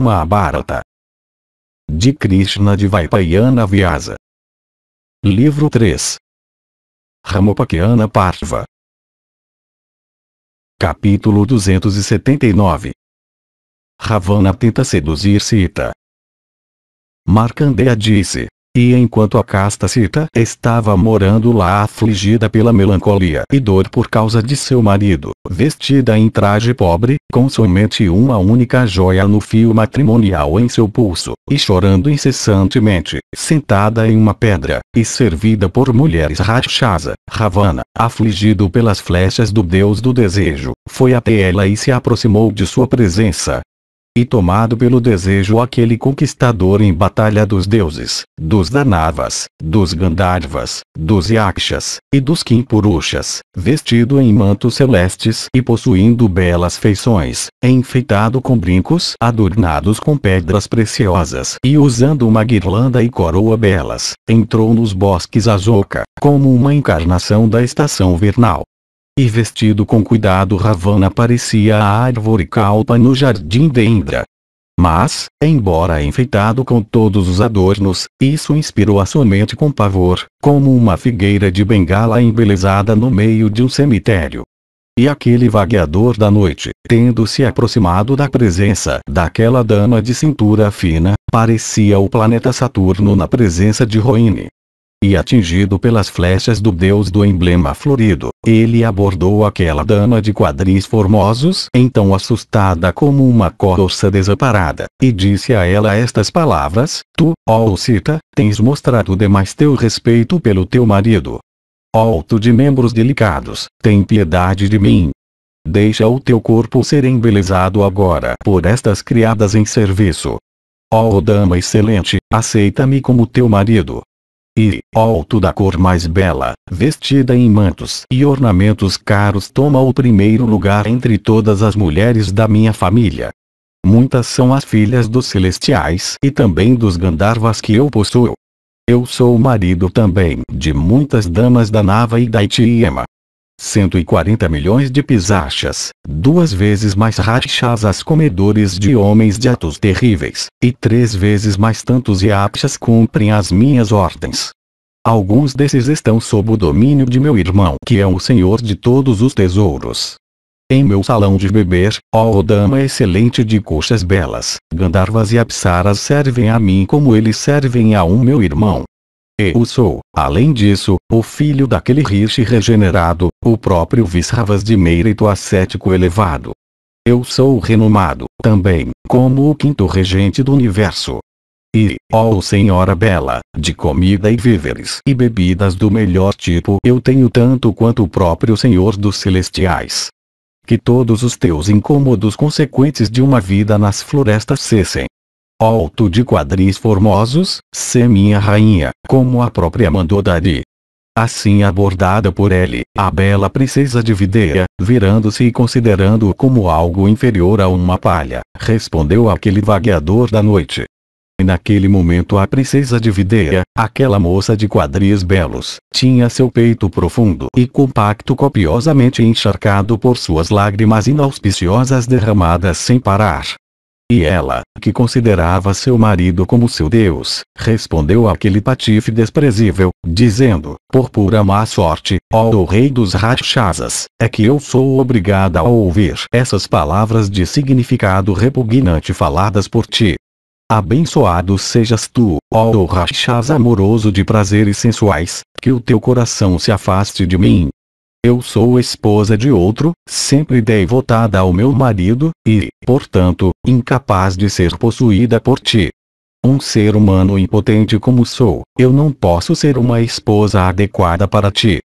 uma Mahabharata. De Krishna de Vaipayana Vyasa. Livro 3. Ramopakiana Parva. Capítulo 279. Ravana tenta seduzir Sita. Markandeya disse, e enquanto a Castacita estava morando lá afligida pela melancolia e dor por causa de seu marido, vestida em traje pobre, com somente uma única joia no fio matrimonial em seu pulso, e chorando incessantemente, sentada em uma pedra, e servida por mulheres rachasa, Ravana, afligido pelas flechas do deus do desejo, foi até ela e se aproximou de sua presença, e tomado pelo desejo aquele conquistador em batalha dos deuses, dos Danavas, dos Gandharvas, dos Yakshas, e dos Kimpurushas, vestido em mantos celestes e possuindo belas feições, enfeitado com brincos adornados com pedras preciosas e usando uma guirlanda e coroa belas, entrou nos bosques Azoka, como uma encarnação da estação vernal, e vestido com cuidado Ravana parecia a árvore calpa no jardim de Indra. Mas, embora enfeitado com todos os adornos, isso inspirou a sua mente com pavor, como uma figueira de bengala embelezada no meio de um cemitério. E aquele vagueador da noite, tendo se aproximado da presença daquela dama de cintura fina, parecia o planeta Saturno na presença de Roine e atingido pelas flechas do deus do emblema florido, ele abordou aquela dama de quadris formosos, então assustada como uma coroça desamparada, e disse a ela estas palavras, Tu, ó Ocita, tens mostrado demais teu respeito pelo teu marido. Ó tu de membros delicados, tem piedade de mim, Deixa o teu corpo ser embelezado agora por estas criadas em serviço. Ó oh, dama excelente, aceita-me como teu marido. E, alto da cor mais bela, vestida em mantos e ornamentos caros toma o primeiro lugar entre todas as mulheres da minha família. Muitas são as filhas dos celestiais e também dos Gandharvas que eu possuo. Eu sou o marido também de muitas damas da Nava e da Itiema, 140 milhões de pisachas, duas vezes mais rachas as comedores de homens de atos terríveis, e três vezes mais tantos riachas cumprem as minhas ordens. Alguns desses estão sob o domínio de meu irmão que é o senhor de todos os tesouros. Em meu salão de beber, ó oh, dama excelente de coxas belas, Gandarvas e Apsaras servem a mim como eles servem a um meu irmão, e o sou. Além disso, o filho daquele Rishi regenerado, o próprio Visravas de mérito ascético elevado. Eu sou renomado, também, como o quinto regente do universo. E, ó oh Senhora Bela, de comida e víveres e bebidas do melhor tipo eu tenho tanto quanto o próprio Senhor dos Celestiais. Que todos os teus incômodos consequentes de uma vida nas florestas cessem, alto de quadris formosos, se minha rainha, como a própria mandou Dari. Assim abordada por ele, a bela princesa de Videia, virando-se e considerando-o como algo inferior a uma palha, respondeu aquele vagueador da noite. E naquele momento a princesa de Videia, aquela moça de quadris belos, tinha seu peito profundo e compacto copiosamente encharcado por suas lágrimas inauspiciosas derramadas sem parar, e ela, que considerava seu marido como seu Deus, respondeu àquele patife desprezível, dizendo, por pura má sorte, ó oh, rei dos Rakshasas, é que eu sou obrigada a ouvir essas palavras de significado repugnante faladas por ti. Abençoado sejas tu, ó oh, Rakshasa amoroso de prazeres sensuais, que o teu coração se afaste de mim, eu sou esposa de outro, sempre devotada ao meu marido, e, portanto, incapaz de ser possuída por ti. Um ser humano impotente como sou, eu não posso ser uma esposa adequada para ti.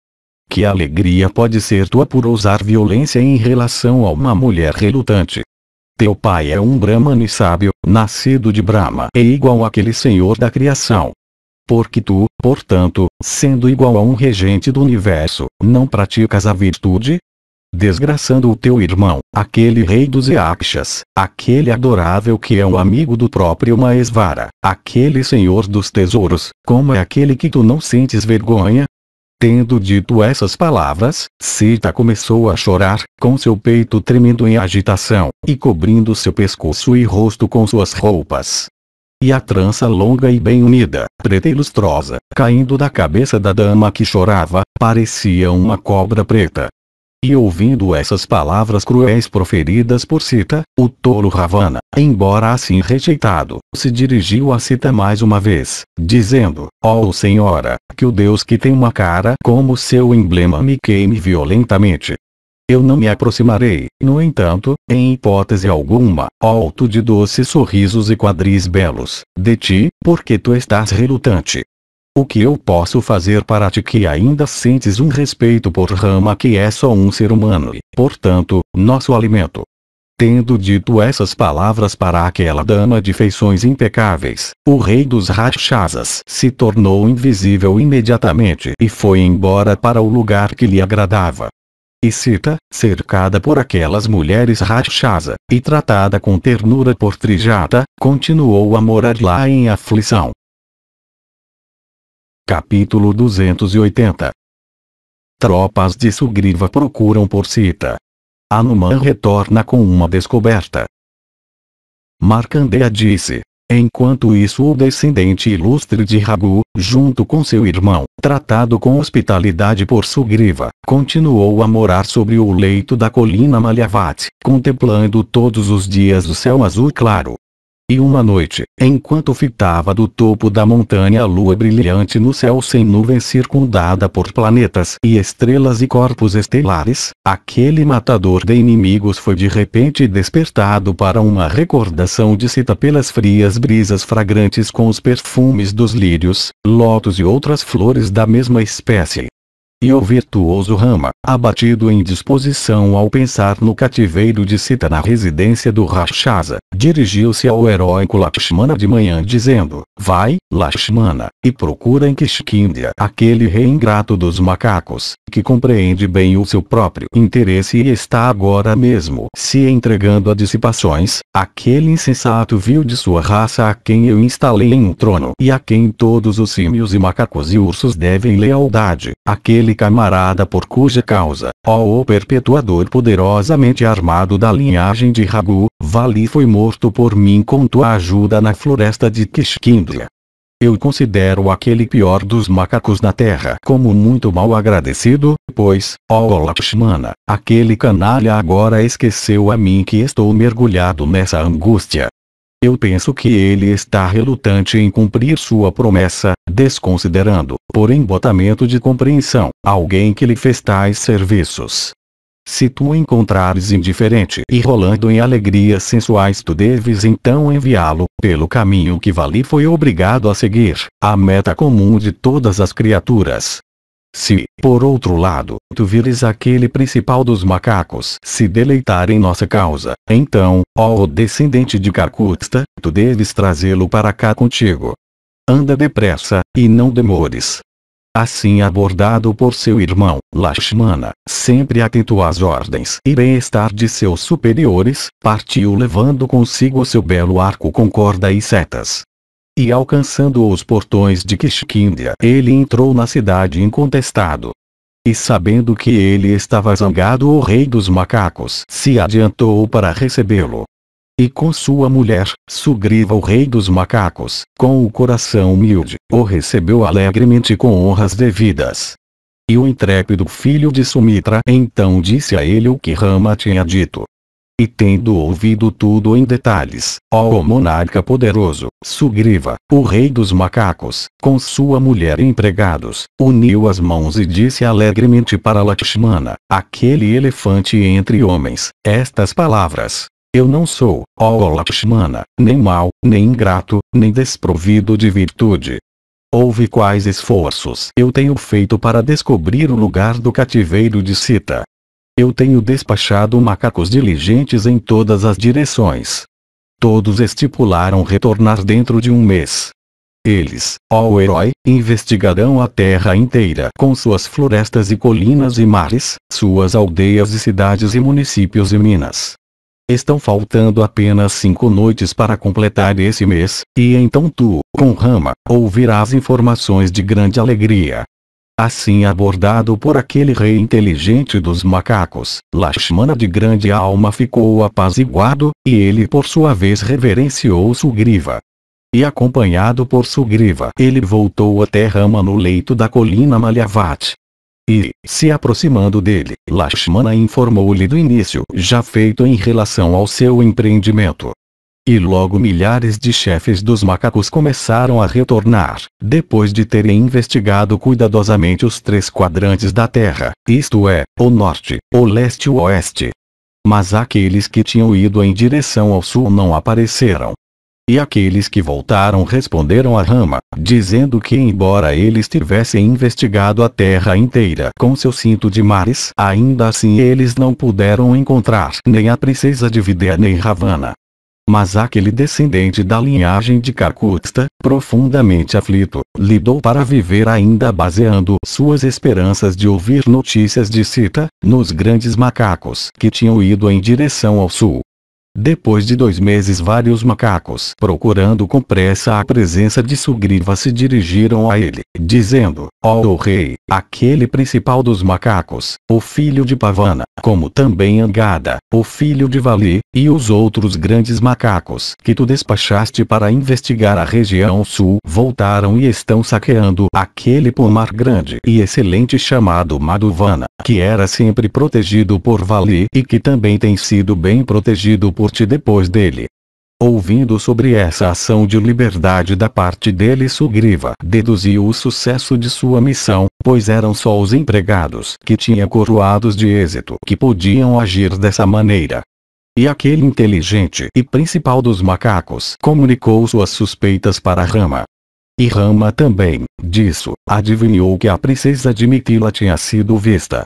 Que alegria pode ser tua por usar violência em relação a uma mulher relutante? Teu pai é um Brahmani sábio, nascido de Brahma é igual àquele senhor da criação, porque tu, portanto, sendo igual a um regente do universo, não praticas a virtude? Desgraçando o teu irmão, aquele rei dos Yakshas, aquele adorável que é o amigo do próprio Maesvara, aquele senhor dos tesouros, como é aquele que tu não sentes vergonha? Tendo dito essas palavras, Sita começou a chorar, com seu peito tremendo em agitação, e cobrindo seu pescoço e rosto com suas roupas e a trança longa e bem unida, preta e lustrosa, caindo da cabeça da dama que chorava, parecia uma cobra preta. E ouvindo essas palavras cruéis proferidas por Sita, o tolo Ravana, embora assim rejeitado, se dirigiu a Sita mais uma vez, dizendo, ó oh senhora, que o Deus que tem uma cara como seu emblema me queime violentamente, eu não me aproximarei, no entanto, em hipótese alguma, alto de doces sorrisos e quadris belos, de ti, porque tu estás relutante. O que eu posso fazer para ti que ainda sentes um respeito por Rama que é só um ser humano e, portanto, nosso alimento? Tendo dito essas palavras para aquela dama de feições impecáveis, o rei dos Rakshasas se tornou invisível imediatamente e foi embora para o lugar que lhe agradava e Sita, cercada por aquelas mulheres Rakshasa, e tratada com ternura por Trijata, continuou a morar lá em aflição. Capítulo 280 Tropas de Sugriva procuram por Sita. Anuman retorna com uma descoberta. Marcandeia disse, Enquanto isso o descendente ilustre de Ragu, junto com seu irmão, tratado com hospitalidade por Sugriva, continuou a morar sobre o leito da colina Malhavati, contemplando todos os dias o céu azul claro, e uma noite, enquanto fitava do topo da montanha a lua brilhante no céu sem nuvens circundada por planetas e estrelas e corpos estelares, aquele matador de inimigos foi de repente despertado para uma recordação de cita pelas frias brisas fragrantes com os perfumes dos lírios, lótus e outras flores da mesma espécie. E o virtuoso Rama, abatido em disposição ao pensar no cativeiro de Sita na residência do Rakshasa, dirigiu-se ao heróico Lakshmana de manhã dizendo, Vai, Lakshmana, e procura em Kishkindya aquele rei ingrato dos macacos, que compreende bem o seu próprio interesse e está agora mesmo se entregando a dissipações, aquele insensato vil de sua raça a quem eu instalei em um trono e a quem todos os símios e macacos e ursos devem lealdade, aquele camarada por cuja causa, ó o perpetuador poderosamente armado da linhagem de Ragu, Vali foi morto por mim com tua ajuda na floresta de Quisquindia. Eu considero aquele pior dos macacos na terra como muito mal agradecido, pois, ó Lakshmana, aquele canalha agora esqueceu a mim que estou mergulhado nessa angústia. Eu penso que ele está relutante em cumprir sua promessa, desconsiderando, por embotamento de compreensão, alguém que lhe fez tais serviços. Se tu encontrares indiferente e rolando em alegrias sensuais tu deves então enviá-lo, pelo caminho que Vali foi obrigado a seguir, a meta comum de todas as criaturas, se, por outro lado, tu vires aquele principal dos macacos se deleitar em nossa causa, então, ó descendente de Carcusta, tu deves trazê-lo para cá contigo. Anda depressa, e não demores. Assim abordado por seu irmão, Lakshmana, sempre atento às ordens e bem-estar de seus superiores, partiu levando consigo seu belo arco com corda e setas. E alcançando os portões de Kishkindia ele entrou na cidade incontestado. E sabendo que ele estava zangado o rei dos macacos se adiantou para recebê-lo. E com sua mulher, Sugriva o rei dos macacos, com o coração humilde, o recebeu alegremente com honras devidas. E o intrépido filho de Sumitra então disse a ele o que Rama tinha dito e tendo ouvido tudo em detalhes, ó monarca poderoso, Sugriva, o rei dos macacos, com sua mulher e empregados, uniu as mãos e disse alegremente para Lakshmana, aquele elefante entre homens, estas palavras. Eu não sou, ó Lakshmana, nem mau, nem ingrato, nem desprovido de virtude. Houve quais esforços eu tenho feito para descobrir o lugar do cativeiro de Sita, eu tenho despachado macacos diligentes em todas as direções. Todos estipularam retornar dentro de um mês. Eles, ó herói, investigarão a terra inteira com suas florestas e colinas e mares, suas aldeias e cidades e municípios e minas. Estão faltando apenas cinco noites para completar esse mês, e então tu, com rama, ouvirás informações de grande alegria. Assim abordado por aquele rei inteligente dos macacos, Lakshmana de grande alma ficou apaziguado, e ele por sua vez reverenciou Sugriva. E acompanhado por Sugriva ele voltou até Rama no leito da colina Malhavati. E, se aproximando dele, Lakshmana informou-lhe do início já feito em relação ao seu empreendimento, e logo milhares de chefes dos macacos começaram a retornar, depois de terem investigado cuidadosamente os três quadrantes da Terra, isto é, o norte, o leste e o oeste. Mas aqueles que tinham ido em direção ao sul não apareceram. E aqueles que voltaram responderam a Rama, dizendo que embora eles tivessem investigado a terra inteira com seu cinto de mares, ainda assim eles não puderam encontrar nem a princesa de Vidya nem Ravana. Mas aquele descendente da linhagem de Carcusta, profundamente aflito, lidou para viver ainda baseando suas esperanças de ouvir notícias de Sita, nos grandes macacos que tinham ido em direção ao sul, depois de dois meses vários macacos procurando com pressa a presença de Sugriva se dirigiram a ele, dizendo, ó oh, o rei, aquele principal dos macacos, o filho de Pavana, como também Angada, o filho de Vali, e os outros grandes macacos que tu despachaste para investigar a região sul voltaram e estão saqueando aquele pomar grande e excelente chamado Maduvana, que era sempre protegido por Vali e que também tem sido bem protegido por depois dele. Ouvindo sobre essa ação de liberdade da parte dele Sugriva deduziu o sucesso de sua missão, pois eram só os empregados que tinha coroados de êxito que podiam agir dessa maneira. E aquele inteligente e principal dos macacos comunicou suas suspeitas para Rama. E Rama também, disso, adivinhou que a princesa de Mitila tinha sido vista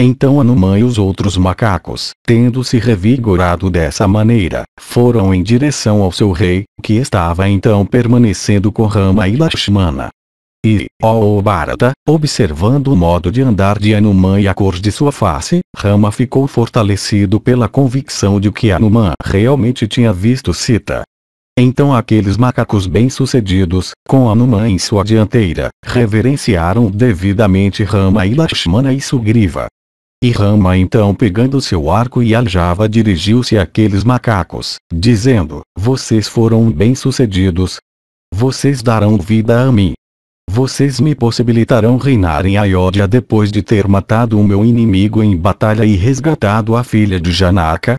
então Anumã e os outros macacos, tendo se revigorado dessa maneira, foram em direção ao seu rei, que estava então permanecendo com Rama e Lakshmana. E, ó Bharata, observando o modo de andar de Anumã e a cor de sua face, Rama ficou fortalecido pela convicção de que Anumã realmente tinha visto Sita. Então aqueles macacos bem-sucedidos, com Anumã em sua dianteira, reverenciaram devidamente Rama e Lakshmana e Sugriva, e Rama então pegando seu arco e aljava dirigiu-se àqueles macacos, dizendo, vocês foram bem-sucedidos. Vocês darão vida a mim. Vocês me possibilitarão reinar em Ayodhya depois de ter matado o meu inimigo em batalha e resgatado a filha de Janaka?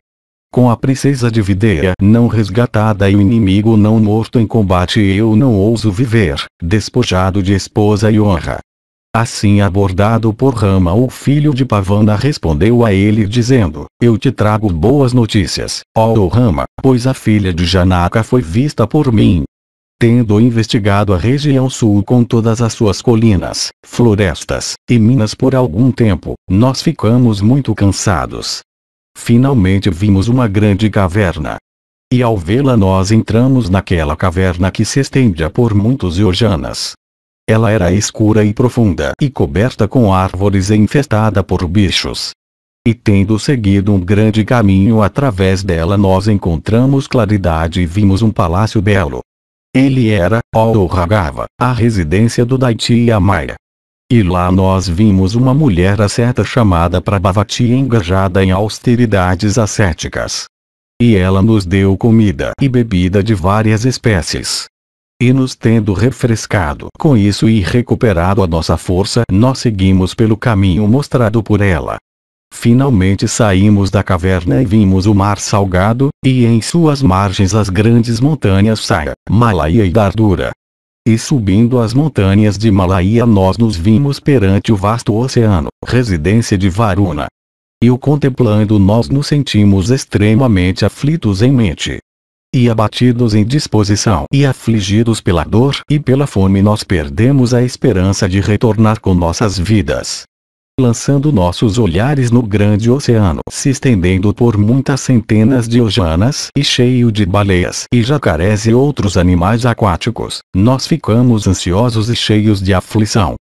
Com a princesa de Videia não resgatada e o inimigo não morto em combate eu não ouso viver, despojado de esposa e honra, Assim abordado por Rama o filho de Pavana respondeu a ele dizendo, eu te trago boas notícias, ó Rama, pois a filha de Janaka foi vista por mim. Tendo investigado a região sul com todas as suas colinas, florestas, e minas por algum tempo, nós ficamos muito cansados. Finalmente vimos uma grande caverna. E ao vê-la nós entramos naquela caverna que se estende por muitos yojanas, ela era escura e profunda e coberta com árvores e infestada por bichos. E tendo seguido um grande caminho através dela nós encontramos claridade e vimos um palácio belo. Ele era, Ohragava, a residência do Daiti Amaya. E lá nós vimos uma mulher asceta chamada Prabhavati engajada em austeridades ascéticas. E ela nos deu comida e bebida de várias espécies e nos tendo refrescado com isso e recuperado a nossa força, nós seguimos pelo caminho mostrado por ela. Finalmente saímos da caverna e vimos o mar salgado, e em suas margens as grandes montanhas Saia, Malaia e Dardura. E subindo as montanhas de Malaia nós nos vimos perante o vasto oceano, residência de Varuna. E o contemplando nós nos sentimos extremamente aflitos em mente, e abatidos em disposição e afligidos pela dor e pela fome nós perdemos a esperança de retornar com nossas vidas. Lançando nossos olhares no grande oceano, se estendendo por muitas centenas de ojanas e cheio de baleias e jacarés e outros animais aquáticos, nós ficamos ansiosos e cheios de aflição.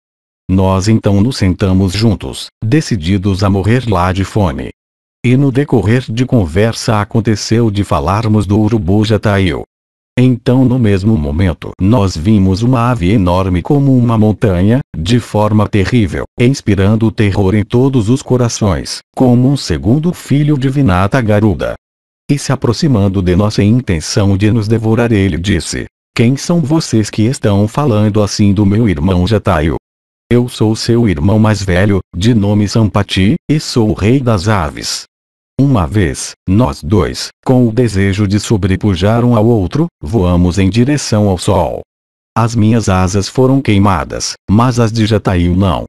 Nós então nos sentamos juntos, decididos a morrer lá de fome, e no decorrer de conversa aconteceu de falarmos do urubu jataíu. Tá então no mesmo momento nós vimos uma ave enorme como uma montanha, de forma terrível, inspirando terror em todos os corações, como um segundo filho de Vinata Garuda. E se aproximando de nossa intenção de nos devorar ele disse, quem são vocês que estão falando assim do meu irmão Jataio? Tá Eu sou seu irmão mais velho, de nome Sampati, e sou o rei das aves. Uma vez, nós dois, com o desejo de sobrepujar um ao outro, voamos em direção ao sol. As minhas asas foram queimadas, mas as de Jatayu não.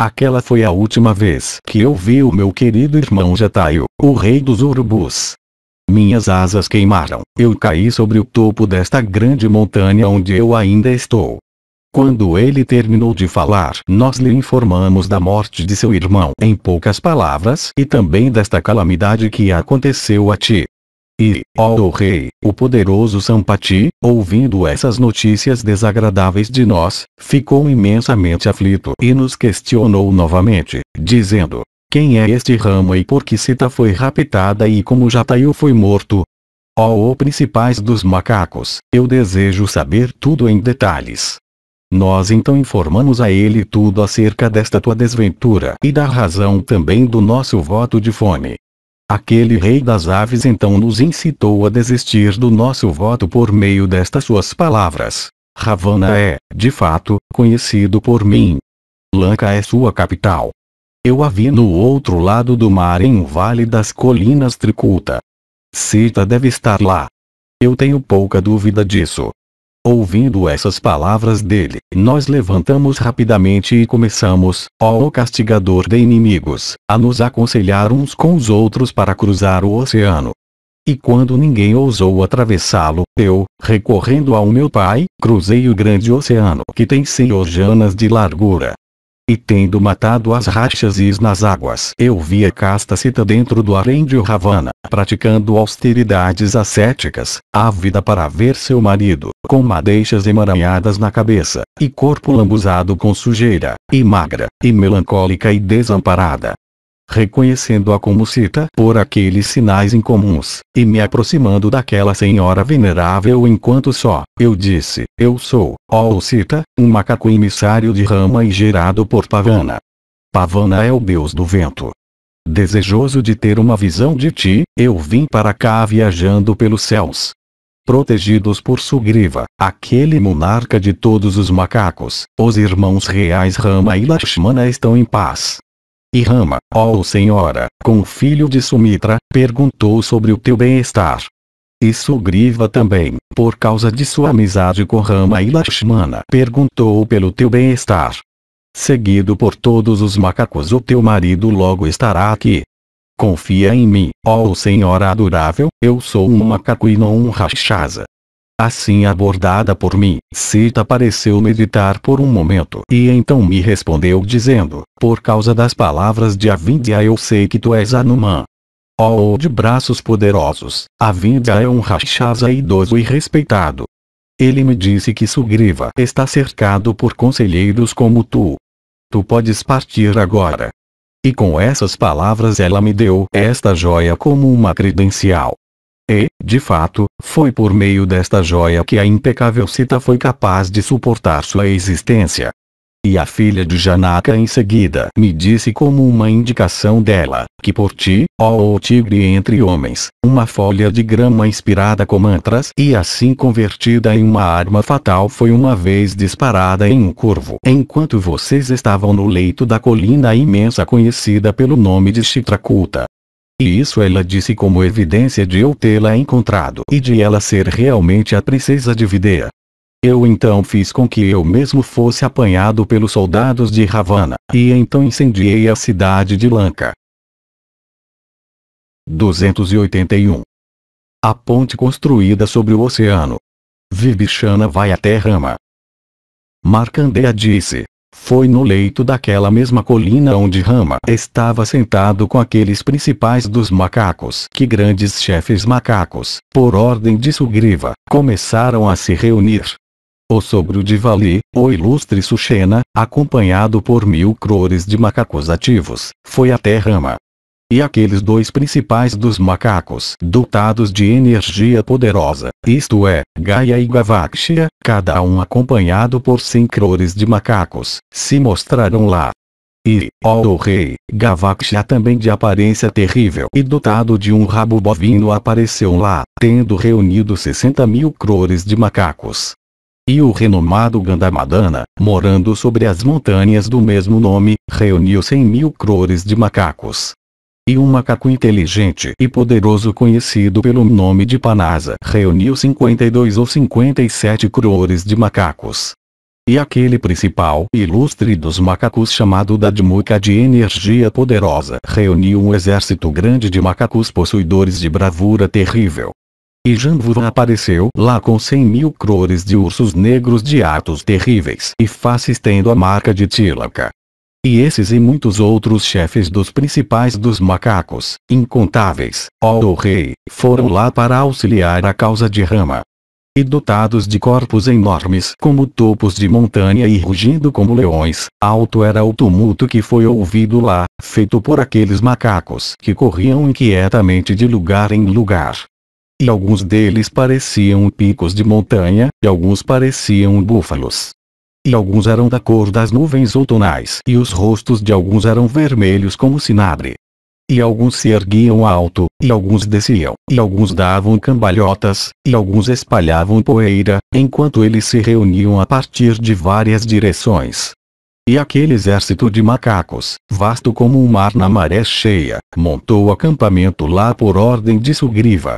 Aquela foi a última vez que eu vi o meu querido irmão Jatayu, o rei dos urubus. Minhas asas queimaram, eu caí sobre o topo desta grande montanha onde eu ainda estou. Quando ele terminou de falar, nós lhe informamos da morte de seu irmão em poucas palavras e também desta calamidade que aconteceu a ti. E, ó oh rei, o poderoso Sampati, ouvindo essas notícias desagradáveis de nós, ficou imensamente aflito e nos questionou novamente, dizendo, quem é este ramo e por que Sita foi raptada e como Jatayu foi morto? Ó oh, principais dos macacos, eu desejo saber tudo em detalhes. Nós então informamos a ele tudo acerca desta tua desventura e da razão também do nosso voto de fome. Aquele rei das aves então nos incitou a desistir do nosso voto por meio destas suas palavras. Ravana é, de fato, conhecido por mim. Lanka é sua capital. Eu a vi no outro lado do mar em um vale das colinas Triculta. Sita deve estar lá. Eu tenho pouca dúvida disso. Ouvindo essas palavras dele, nós levantamos rapidamente e começamos, ó castigador de inimigos, a nos aconselhar uns com os outros para cruzar o oceano. E quando ninguém ousou atravessá-lo, eu, recorrendo ao meu pai, cruzei o grande oceano que tem cem orjanas de largura, e tendo matado as rachasis nas águas. Eu vi a casta cita dentro do harém de Ravana, praticando austeridades ascéticas, ávida para ver seu marido, com madeixas emaranhadas na cabeça, e corpo lambuzado com sujeira, e magra, e melancólica e desamparada, reconhecendo-a como Sita por aqueles sinais incomuns, e me aproximando daquela senhora venerável enquanto só, eu disse, eu sou, ó oh Sita, um macaco emissário de rama e gerado por Pavana. Pavana é o deus do vento. Desejoso de ter uma visão de ti, eu vim para cá viajando pelos céus. Protegidos por Sugriva, aquele monarca de todos os macacos, os irmãos reais Rama e Lakshmana estão em paz. E Rama, ó senhora, com o filho de Sumitra, perguntou sobre o teu bem-estar. E Sugriva também, por causa de sua amizade com Rama e Lakshmana, perguntou pelo teu bem-estar. Seguido por todos os macacos, o teu marido logo estará aqui. Confia em mim, ó senhora adorável, eu sou um macaco e não um rachasa. Assim abordada por mim, Sita pareceu meditar por um momento e então me respondeu dizendo, por causa das palavras de Avindya eu sei que tu és Anuman. Oh, oh, de braços poderosos, Avindya é um Rakshasa idoso e respeitado. Ele me disse que Sugriva está cercado por conselheiros como tu. Tu podes partir agora. E com essas palavras ela me deu esta joia como uma credencial. E, de fato, foi por meio desta joia que a impecável Sita foi capaz de suportar sua existência. E a filha de Janaka em seguida me disse como uma indicação dela, que por ti, ó tigre entre homens, uma folha de grama inspirada com mantras e assim convertida em uma arma fatal foi uma vez disparada em um curvo. Enquanto vocês estavam no leito da colina imensa conhecida pelo nome de Chitrakuta, e isso ela disse como evidência de eu tê-la encontrado e de ela ser realmente a princesa de Videa. Eu então fiz com que eu mesmo fosse apanhado pelos soldados de Ravana, e então incendiei a cidade de Lanka. 281. A ponte construída sobre o oceano. Vibhishana vai até Rama. Markandeya disse, foi no leito daquela mesma colina onde Rama estava sentado com aqueles principais dos macacos que grandes chefes macacos, por ordem de Sugriva, começaram a se reunir. O sogro de Vali, o ilustre Sushena, acompanhado por mil crores de macacos ativos, foi até Rama, e aqueles dois principais dos macacos dotados de energia poderosa, isto é, Gaia e Gavaksha, cada um acompanhado por cinco crores de macacos, se mostraram lá. E, ó oh, rei, Gavaksha, também de aparência terrível e dotado de um rabo bovino apareceu lá, tendo reunido 60 mil crores de macacos. E o renomado Gandamadana, morando sobre as montanhas do mesmo nome, reuniu 100 mil crores de macacos e um macaco inteligente e poderoso conhecido pelo nome de Panasa reuniu 52 ou 57 crores de macacos. E aquele principal ilustre dos macacos chamado Dadmuka de energia poderosa reuniu um exército grande de macacos possuidores de bravura terrível. E Janvuvan apareceu lá com cem mil crores de ursos negros de atos terríveis e faces tendo a marca de Tilaka, e esses e muitos outros chefes dos principais dos macacos, incontáveis, ó oh, rei, foram lá para auxiliar a causa de Rama. E dotados de corpos enormes como topos de montanha e rugindo como leões, alto era o tumulto que foi ouvido lá, feito por aqueles macacos que corriam inquietamente de lugar em lugar. E alguns deles pareciam picos de montanha, e alguns pareciam búfalos e alguns eram da cor das nuvens outonais e os rostos de alguns eram vermelhos como sinabre. E alguns se erguiam alto, e alguns desciam, e alguns davam cambalhotas, e alguns espalhavam poeira, enquanto eles se reuniam a partir de várias direções. E aquele exército de macacos, vasto como um mar na maré cheia, montou acampamento lá por ordem de Sugriva,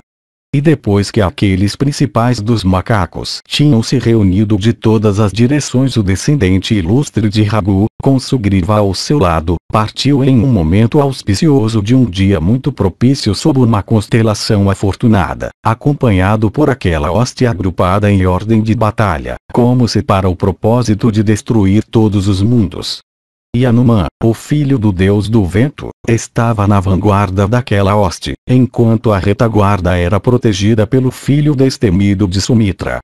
e depois que aqueles principais dos macacos tinham se reunido de todas as direções o descendente ilustre de Ragu, com Sugriva ao seu lado, partiu em um momento auspicioso de um dia muito propício sob uma constelação afortunada, acompanhado por aquela hoste agrupada em ordem de batalha, como se para o propósito de destruir todos os mundos. Yanuman, o filho do deus do vento, estava na vanguarda daquela hoste, enquanto a retaguarda era protegida pelo filho destemido de Sumitra.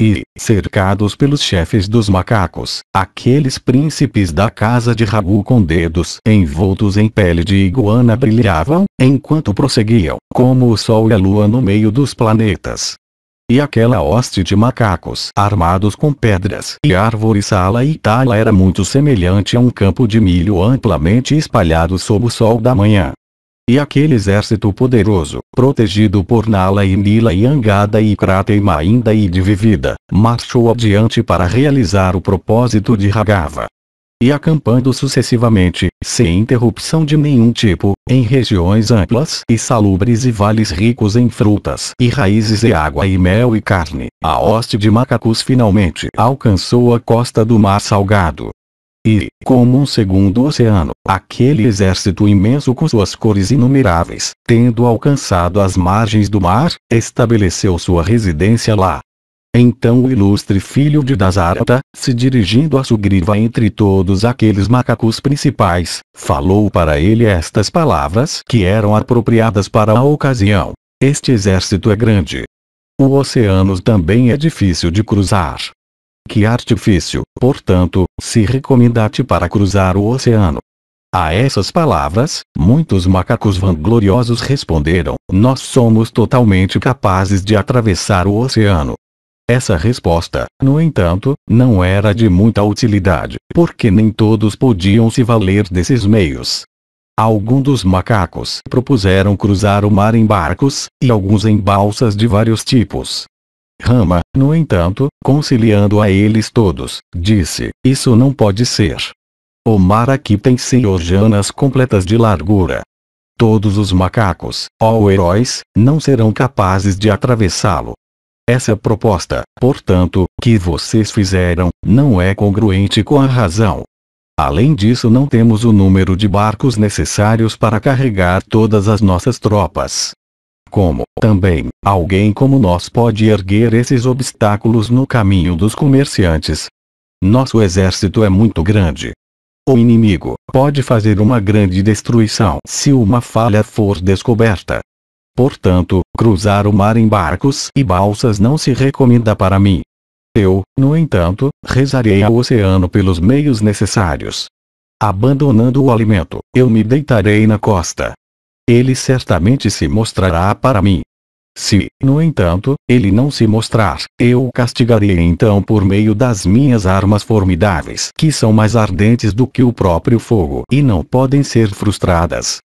E, cercados pelos chefes dos macacos, aqueles príncipes da casa de Ragu com dedos envoltos em pele de iguana brilhavam, enquanto prosseguiam, como o sol e a lua no meio dos planetas, e aquela hoste de macacos armados com pedras e árvores sala e tala era muito semelhante a um campo de milho amplamente espalhado sob o sol da manhã. E aquele exército poderoso, protegido por Nala e Nila e Angada e Krata e Mainda e Divivida, marchou adiante para realizar o propósito de Ragava, e acampando sucessivamente, sem interrupção de nenhum tipo, em regiões amplas e salubres e vales ricos em frutas e raízes e água e mel e carne. A hoste de macacos finalmente alcançou a costa do Mar Salgado. E, como um segundo oceano, aquele exército imenso com suas cores inumeráveis, tendo alcançado as margens do mar, estabeleceu sua residência lá, então o ilustre filho de Dasarata, se dirigindo a Sugriva entre todos aqueles macacos principais, falou para ele estas palavras que eram apropriadas para a ocasião. Este exército é grande. O oceano também é difícil de cruzar. Que artifício, portanto, se recomenda-te para cruzar o oceano? A essas palavras, muitos macacos vangloriosos responderam, nós somos totalmente capazes de atravessar o oceano. Essa resposta, no entanto, não era de muita utilidade, porque nem todos podiam se valer desses meios. Alguns dos macacos propuseram cruzar o mar em barcos, e alguns em balsas de vários tipos. Rama, no entanto, conciliando a eles todos, disse, isso não pode ser. O mar aqui tem cem ojanas completas de largura. Todos os macacos, ó heróis, não serão capazes de atravessá-lo. Essa é proposta, portanto, que vocês fizeram, não é congruente com a razão. Além disso não temos o número de barcos necessários para carregar todas as nossas tropas. Como, também, alguém como nós pode erguer esses obstáculos no caminho dos comerciantes? Nosso exército é muito grande. O inimigo pode fazer uma grande destruição se uma falha for descoberta. Portanto, cruzar o mar em barcos e balsas não se recomenda para mim. Eu, no entanto, rezarei ao oceano pelos meios necessários. Abandonando o alimento, eu me deitarei na costa. Ele certamente se mostrará para mim. Se, no entanto, ele não se mostrar, eu o castigarei então por meio das minhas armas formidáveis, que são mais ardentes do que o próprio fogo e não podem ser frustradas.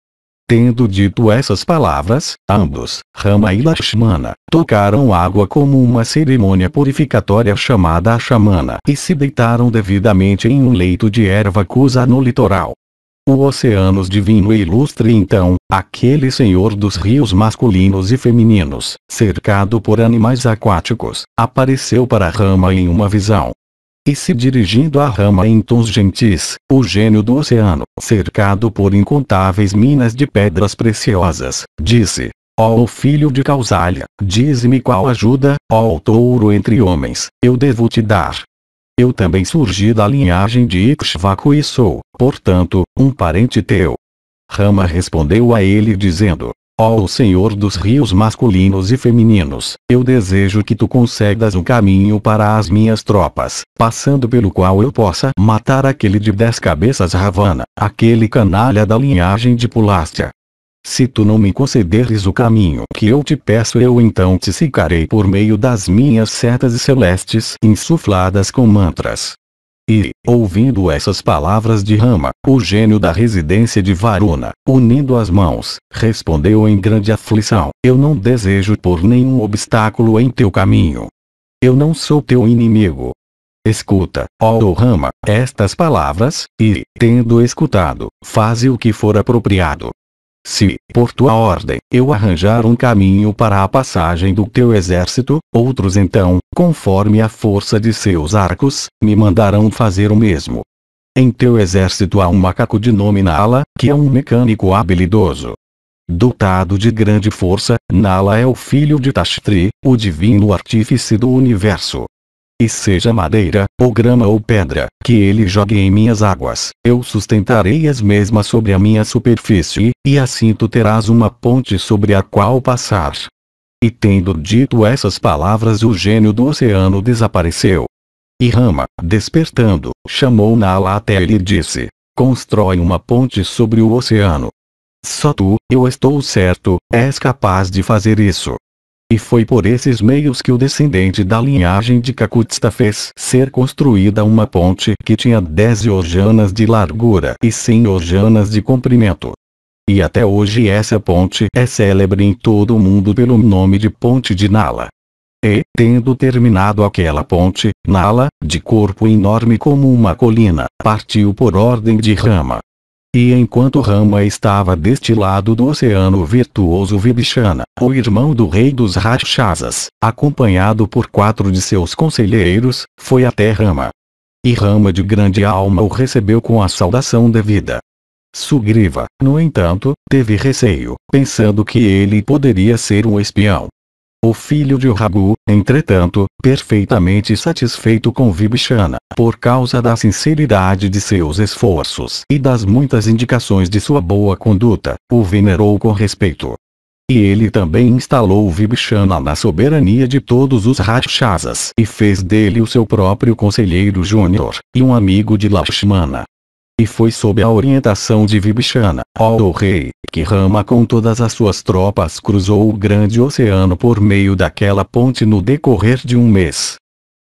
Tendo dito essas palavras, ambos, Rama e Lakshmana, tocaram água como uma cerimônia purificatória chamada Achamana e se deitaram devidamente em um leito de erva cusa no litoral. O Oceano divino e ilustre então, aquele senhor dos rios masculinos e femininos, cercado por animais aquáticos, apareceu para Rama em uma visão, e se dirigindo à rama em tons gentis, o gênio do oceano, cercado por incontáveis minas de pedras preciosas, disse: Ó oh, filho de Causália, dize-me qual ajuda, ó oh, touro entre homens, eu devo te dar. Eu também surgi da linhagem de Ikshvaku e sou, portanto, um parente teu. Rama respondeu a ele dizendo: Ó oh, Senhor dos rios masculinos e femininos, eu desejo que tu concedas um caminho para as minhas tropas, passando pelo qual eu possa matar aquele de dez cabeças Ravana, aquele canalha da linhagem de Pulácia. Se tu não me concederes o caminho que eu te peço eu então te secarei por meio das minhas setas celestes insufladas com mantras, e, ouvindo essas palavras de Rama, o gênio da residência de Varuna, unindo as mãos, respondeu em grande aflição: Eu não desejo por nenhum obstáculo em teu caminho. Eu não sou teu inimigo. Escuta, ó Rama, estas palavras, e, tendo escutado, faze o que for apropriado. Se, por tua ordem, eu arranjar um caminho para a passagem do teu exército, outros então, conforme a força de seus arcos, me mandarão fazer o mesmo. Em teu exército há um macaco de nome Nala, que é um mecânico habilidoso. Dotado de grande força, Nala é o filho de Tashtri, o divino artífice do universo e seja madeira, ou grama ou pedra, que ele jogue em minhas águas, eu sustentarei as mesmas sobre a minha superfície, e assim tu terás uma ponte sobre a qual passar. E tendo dito essas palavras o gênio do oceano desapareceu. E Rama, despertando, chamou Nala até ele e disse, constrói uma ponte sobre o oceano. Só tu, eu estou certo, és capaz de fazer isso. E foi por esses meios que o descendente da linhagem de Kakutsta fez ser construída uma ponte que tinha 10 orjanas de largura e 100 orjanas de comprimento. E até hoje essa ponte é célebre em todo o mundo pelo nome de Ponte de Nala. E, tendo terminado aquela ponte, Nala, de corpo enorme como uma colina, partiu por ordem de Rama, e enquanto Rama estava deste lado do oceano virtuoso Vibhishana, o irmão do rei dos Rakshasas, acompanhado por quatro de seus conselheiros, foi até Rama. E Rama de grande alma o recebeu com a saudação devida. Sugriva, no entanto, teve receio, pensando que ele poderia ser um espião. O filho de Ragu, entretanto, perfeitamente satisfeito com Vibhishana, por causa da sinceridade de seus esforços e das muitas indicações de sua boa conduta, o venerou com respeito. E ele também instalou Vibhishana na soberania de todos os Rakshasas e fez dele o seu próprio conselheiro júnior, e um amigo de Lakshmana, e foi sob a orientação de Vibhishana, o rei, que Rama com todas as suas tropas cruzou o grande oceano por meio daquela ponte no decorrer de um mês.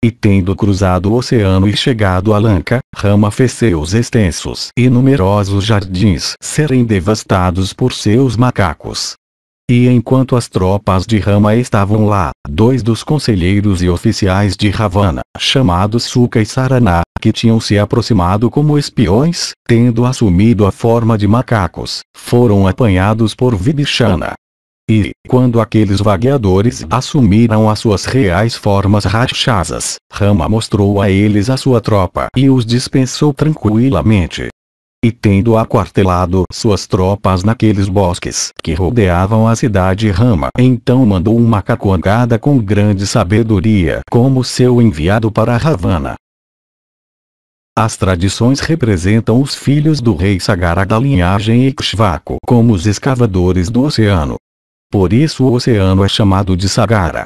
E tendo cruzado o oceano e chegado a Lanka, Rama fez seus extensos e numerosos jardins serem devastados por seus macacos, e enquanto as tropas de Rama estavam lá, dois dos conselheiros e oficiais de Ravana, chamados Suka e Saraná, que tinham se aproximado como espiões, tendo assumido a forma de macacos, foram apanhados por Vibhishana. E, quando aqueles vagueadores assumiram as suas reais formas rachasas, Rama mostrou a eles a sua tropa e os dispensou tranquilamente e tendo aquartelado suas tropas naqueles bosques que rodeavam a cidade Rama. Então mandou uma cacongada com grande sabedoria como seu enviado para Ravana. As tradições representam os filhos do rei Sagara da linhagem Ikshvaku como os escavadores do oceano. Por isso o oceano é chamado de Sagara.